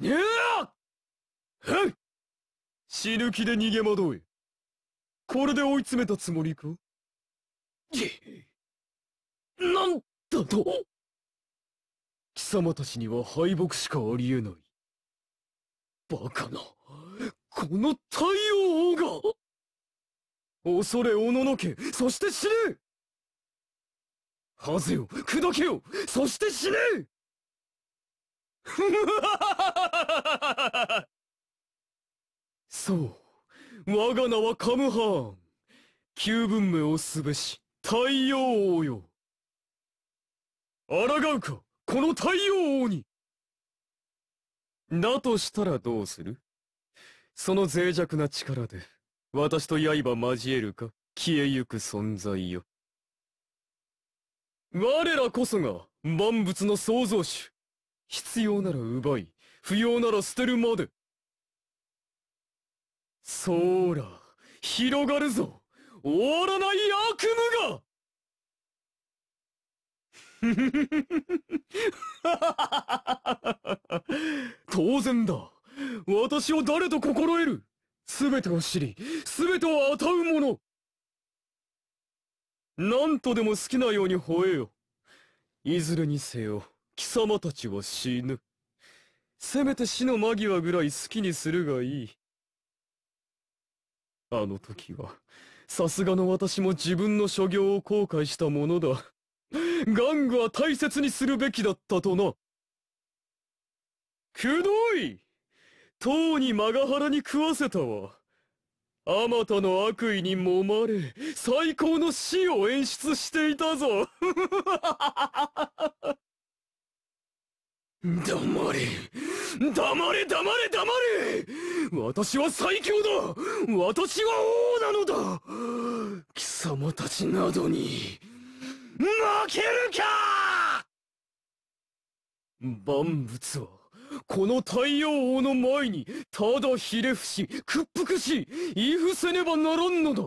にゃーはい死ぬ気で逃げ惑え。これで追い詰めたつもりかなんだと貴様たちには敗北しかありえない。バカな。この太陽王が恐れおののけ、そして死ねはぜを砕けよ、そして死ねそう、我が名はカムハーン。旧文明をすべし、太陽王よ。抗うか、この太陽王にだとしたらどうするその脆弱な力で、私と刃交えるか、消えゆく存在よ。我らこそが、万物の創造主。必要なら奪い、不要なら捨てるまでそーら広がるぞ終わらない悪夢が 当然だ私を誰と心得る全てを知り全てを与うもの何とでも好きなように吠えよいずれにせよ貴様たちは死ぬせめて死の間際ぐらい好きにするがいい。あの時は、さすがの私も自分の所業を後悔したものだ。玩具は大切にするべきだったとな。くどいとうにマガハラに食わせたわ。あまたの悪意に揉まれ、最高の死を演出していたぞ 黙れ黙れ黙れ黙れ私は最強だ私は王なのだ貴様たちなどに負けるか万物はこの太陽王の前にただひれ伏し屈服し言い伏せねばならんのだ